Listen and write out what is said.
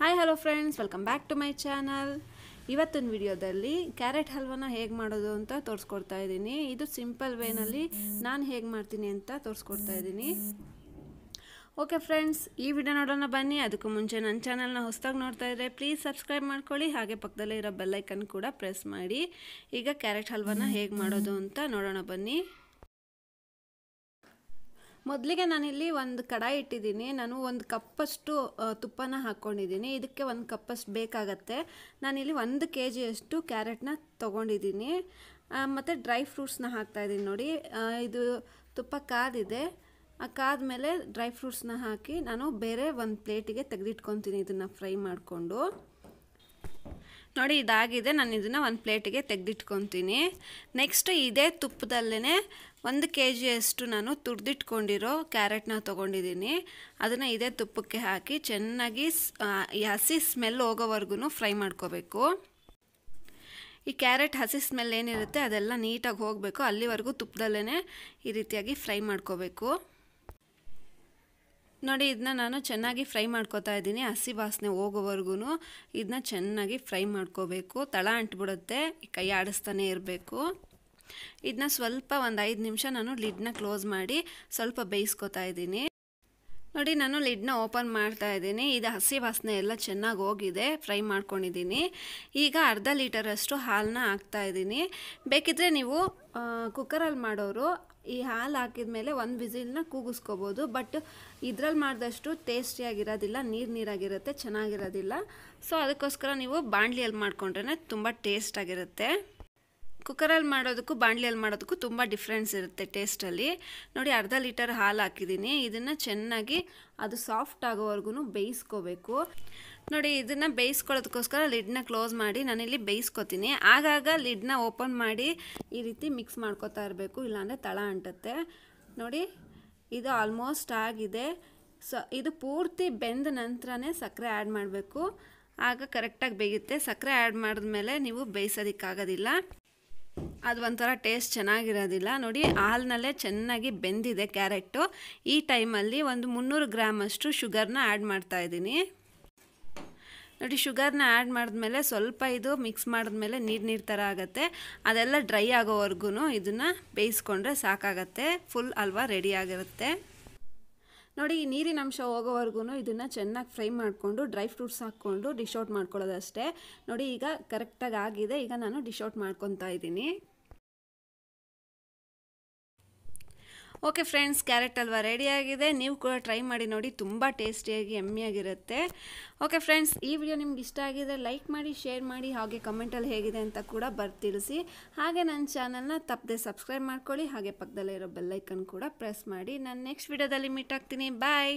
hi hello friends welcome back to my channel ಇವತ್ತಿನ ವಿಡಿಯೋದಲ್ಲಿ carrot ಹಲ್ವನ ಹೇಗೆ ಮಾಡೋದು ಅಂತ ತೋರಿಸ್ಕೊಡ್ತಾ ಇದ್ದೀನಿ ಇದು ಸಿಂಪಲ್ ವೇನಲ್ಲಿ ನಾನು ಹೇಗೆ ಮಾಡ್ತೀನಿ ಅಂತ ತೋರಿಸ್ಕೊಡ್ತಾ ಇದ್ದೀನಿ ಓಕೆ ಫ್ರೆಂಡ್ಸ್ ಈ ವಿಡಿಯೋ ನೋಡೋಣ ಬನ್ನಿ ಅದಕ್ಕೂ ಮುಂಚೆ ನನ್ನ ಚಾನಲ್ನ ಹೊಸದಾಗಿ ನೋಡ್ತಾ ಇದ್ದರೆ ಪ್ಲೀಸ್ ಸಬ್ಸ್ಕ್ರೈಬ್ ಮಾಡ್ಕೊಳ್ಳಿ ಹಾಗೆ ಪಕ್ಕದಲ್ಲೇ ಇರೋ ಬೆಲ್ಲೈಕನ್ ಕೂಡ ಪ್ರೆಸ್ ಮಾಡಿ ಈಗ ಕ್ಯಾರೆಟ್ ಹಲ್ವನ ಹೇಗೆ ಮಾಡೋದು ಅಂತ ನೋಡೋಣ ಬನ್ನಿ ಮೊದಲಿಗೆ ನಾನಿಲ್ಲಿ ಒಂದು ಕಡಾಯಿ ಇಟ್ಟಿದ್ದೀನಿ ನಾನು ಒಂದು ಕಪ್ಪಷ್ಟು ತುಪ್ಪನ ಹಾಕ್ಕೊಂಡಿದ್ದೀನಿ ಇದಕ್ಕೆ ಒಂದು ಕಪ್ಪಷ್ಟು ಬೇಕಾಗತ್ತೆ ನಾನಿಲ್ಲಿ ಒಂದು ಕೆ ಜಿಯಷ್ಟು ಕ್ಯಾರೆಟ್ನ ತೊಗೊಂಡಿದ್ದೀನಿ ಮತ್ತು ಡ್ರೈ ಫ್ರೂಟ್ಸ್ನ ಹಾಕ್ತಾಯಿದ್ದೀನಿ ನೋಡಿ ಇದು ತುಪ್ಪ ಕಾದಿದೆ ಆ ಕಾದ ಮೇಲೆ ಡ್ರೈ ಫ್ರೂಟ್ಸ್ನ ಹಾಕಿ ನಾನು ಬೇರೆ ಒಂದು ಪ್ಲೇಟಿಗೆ ತೆಗೆದಿಟ್ಕೊತೀನಿ ಇದನ್ನು ಫ್ರೈ ಮಾಡಿಕೊಂಡು ನೋಡಿ ಇದಾಗಿದೆ ನಾನು ಇದನ್ನು ಒಂದು ಪ್ಲೇಟಿಗೆ ತೆಗೆದಿಟ್ಕೊತೀನಿ ನೆಕ್ಸ್ಟ್ ಇದೇ ತುಪ್ಪದಲ್ಲೇ ಒಂದು ಕೆ ಜಿಯಷ್ಟು ನಾನು ತುರಿದಿಟ್ಕೊಂಡಿರೋ ಕ್ಯಾರೆಟ್ನ ತೊಗೊಂಡಿದ್ದೀನಿ ಅದನ್ನು ಇದೇ ತುಪ್ಪಕ್ಕೆ ಹಾಕಿ ಚೆನ್ನಾಗಿ ಹಸಿ ಸ್ಮೆಲ್ ಹೋಗೋವರೆಗೂ ಫ್ರೈ ಮಾಡ್ಕೋಬೇಕು ಈ ಕ್ಯಾರೆಟ್ ಹಸಿ ಸ್ಮೆಲ್ ಏನಿರುತ್ತೆ ಅದೆಲ್ಲ ನೀಟಾಗಿ ಹೋಗಬೇಕು ಅಲ್ಲಿವರೆಗೂ ತುಪ್ಪದಲ್ಲೇ ಈ ರೀತಿಯಾಗಿ ಫ್ರೈ ಮಾಡ್ಕೋಬೇಕು ನೋಡಿ ಇದನ್ನ ನಾನು ಚೆನ್ನಾಗಿ ಫ್ರೈ ಮಾಡ್ಕೋತಾ ಇದ್ದೀನಿ ಹಸಿ ವಾಸನೆ ಹೋಗೋವರೆಗೂ ಇದನ್ನ ಚೆನ್ನಾಗಿ ಫ್ರೈ ಮಾಡ್ಕೋಬೇಕು ತಳ ಅಂಟ್ಬಿಡುತ್ತೆ ಕೈ ಆಡಿಸ್ತಾನೆ ಇರಬೇಕು ಇದನ್ನ ಸ್ವಲ್ಪ ಒಂದು ಐದು ನಿಮಿಷ ನಾನು ಲಿಡ್ನ ಕ್ಲೋಸ್ ಮಾಡಿ ಸ್ವಲ್ಪ ಬೇಯಿಸ್ಕೊತಾ ಇದ್ದೀನಿ ನೋಡಿ ನಾನು ಲಿಡ್ನ ಓಪನ್ ಮಾಡ್ತಾ ಇದ್ದೀನಿ ಇದು ಹಸಿ ವಾಸನೆ ಎಲ್ಲ ಚೆನ್ನಾಗಿ ಹೋಗಿದೆ ಫ್ರೈ ಮಾಡ್ಕೊಂಡಿದ್ದೀನಿ ಈಗ ಅರ್ಧ ಲೀಟರಷ್ಟು ಹಾಲನ್ನ ಹಾಕ್ತಾ ಇದ್ದೀನಿ ಬೇಕಿದ್ರೆ ನೀವು ಕುಕ್ಕರಲ್ಲಿ ಮಾಡೋರು ಈ ಹಾಲು ಹಾಕಿದ ಮೇಲೆ ಒಂದು ವಿಸಿಲ್ನ ಕೂಗಿಸ್ಕೋಬೋದು ಬಟ್ ಇದ್ರಲ್ಲಿ ಮಾಡಿದಷ್ಟು ಟೇಸ್ಟಿಯಾಗಿರೋದಿಲ್ಲ ನೀರು ನೀರಾಗಿರುತ್ತೆ ಚೆನ್ನಾಗಿರೋದಿಲ್ಲ ಸೊ ಅದಕ್ಕೋಸ್ಕರ ನೀವು ಬಾಣಲಿಯಲ್ಲಿ ಮಾಡಿಕೊಂಡ್ರೆ ತುಂಬ ಟೇಸ್ಟಾಗಿರುತ್ತೆ ಕುಕ್ಕರಲ್ಲಿ ಮಾಡೋದಕ್ಕೂ ಬಾಣಲಿಯಲ್ಲಿ ಮಾಡೋದಕ್ಕೂ ತುಂಬ ಡಿಫ್ರೆನ್ಸ್ ಇರುತ್ತೆ ಟೇಸ್ಟಲ್ಲಿ ನೋಡಿ ಅರ್ಧ ಲೀಟರ್ ಹಾಲು ಹಾಕಿದ್ದೀನಿ ಇದನ್ನು ಚೆನ್ನಾಗಿ ಅದು ಸಾಫ್ಟ್ ಆಗೋವರೆಗೂ ಬೇಯಿಸ್ಕೋಬೇಕು ನೋಡಿ ಇದನ್ನು ಬೇಯಿಸ್ಕೊಳ್ಳೋದಕ್ಕೋಸ್ಕರ ಲಿಡ್ನ ಕ್ಲೋಸ್ ಮಾಡಿ ನಾನಿಲ್ಲಿ ಬೇಯಿಸ್ಕೊತೀನಿ ಆಗಾಗ ಲಿಡ್ನ ಓಪನ್ ಮಾಡಿ ಈ ರೀತಿ ಮಿಕ್ಸ್ ಮಾಡ್ಕೋತಾ ಇರಬೇಕು ಇಲ್ಲಾಂದರೆ ತಳ ಅಂಟುತ್ತೆ ನೋಡಿ ಇದು ಆಲ್ಮೋಸ್ಟ್ ಆಗಿದೆ ಸೊ ಇದು ಪೂರ್ತಿ ಬೆಂದ ನಂತರನೇ ಸಕ್ಕರೆ ಆ್ಯಡ್ ಮಾಡಬೇಕು ಆಗ ಕರೆಕ್ಟಾಗಿ ಬೇಯುತ್ತೆ ಸಕ್ಕರೆ ಆ್ಯಡ್ ಮಾಡಿದ್ಮೇಲೆ ನೀವು ಬೇಯಿಸೋದಕ್ಕಾಗೋದಿಲ್ಲ ಅದು ಒಂಥರ ಟೇಸ್ಟ್ ಚೆನ್ನಾಗಿರೋದಿಲ್ಲ ನೋಡಿ ಹಾಲಿನಲ್ಲೇ ಚೆನ್ನಾಗಿ ಬೆಂದಿದೆ ಕ್ಯಾರೆಟು ಈ ಟೈಮಲ್ಲಿ ಒಂದು ಮುನ್ನೂರು ಗ್ರಾಮಷ್ಟು ಶುಗರ್ನ ಆ್ಯಡ್ ಮಾಡ್ತಾಯಿದ್ದೀನಿ ನೋಡಿ ಶುಗರ್ನ ಆ್ಯಡ್ ಮಾಡಿದ್ಮೇಲೆ ಸ್ವಲ್ಪ ಇದು ಮಿಕ್ಸ್ ಮಾಡಿದ್ಮೇಲೆ ನೀರು ನೀರು ಥರ ಆಗುತ್ತೆ ಅದೆಲ್ಲ ಡ್ರೈ ಆಗೋವರೆಗೂ ಇದನ್ನು ಬೇಯಿಸ್ಕೊಂಡ್ರೆ ಸಾಕಾಗತ್ತೆ ಫುಲ್ ಅಲ್ವಾ ರೆಡಿ ಆಗಿರುತ್ತೆ ನೋಡಿ ಈ ನೀರಿನ ಅಂಶ ಹೋಗೋವರೆಗೂ ಇದನ್ನು ಚೆನ್ನಾಗಿ ಫ್ರೈ ಮಾಡಿಕೊಂಡು ಡ್ರೈ ಫ್ರೂಟ್ಸ್ ಹಾಕ್ಕೊಂಡು ಡಿಶ್ ಔಟ್ ಮಾಡ್ಕೊಳ್ಳೋದಷ್ಟೇ ನೋಡಿ ಈಗ ಕರೆಕ್ಟಾಗಿ ಆಗಿದೆ ಈಗ ನಾನು ಡಿಶ್ ಔಟ್ ಮಾಡ್ಕೊತಾ ಇದ್ದೀನಿ ಓಕೆ ಫ್ರೆಂಡ್ಸ್ ಕ್ಯಾರೆಟ್ ಅಲ್ವಾ ರೆಡಿಯಾಗಿದೆ ನೀವು ಕೂಡ ಟ್ರೈ ಮಾಡಿ ನೋಡಿ ತುಂಬ ಟೇಸ್ಟಿಯಾಗಿ ಎಮ್ಮಿಯಾಗಿರುತ್ತೆ ಓಕೆ ಫ್ರೆಂಡ್ಸ್ ಈ ವಿಡಿಯೋ ನಿಮ್ಗೆ ಇಷ್ಟ ಆಗಿದೆ ಲೈಕ್ ಮಾಡಿ ಶೇರ್ ಮಾಡಿ ಹಾಗೆ ಕಮೆಂಟಲ್ಲಿ ಹೇಗಿದೆ ಅಂತ ಕೂಡ ತಿಳಿಸಿ ಹಾಗೆ ನನ್ನ ಚಾನಲ್ನ ತಪ್ಪದೆ ಸಬ್ಸ್ಕ್ರೈಬ್ ಮಾಡ್ಕೊಳ್ಳಿ ಹಾಗೆ ಪಕ್ಕದಲ್ಲೇ ಇರೋ ಬೆಲ್ಲೈಕನ್ ಕೂಡ ಪ್ರೆಸ್ ಮಾಡಿ ನಾನು ನೆಕ್ಸ್ಟ್ ವಿಡಿಯೋದಲ್ಲಿ ಮೀಟ್ ಆಗ್ತೀನಿ ಬಾಯ್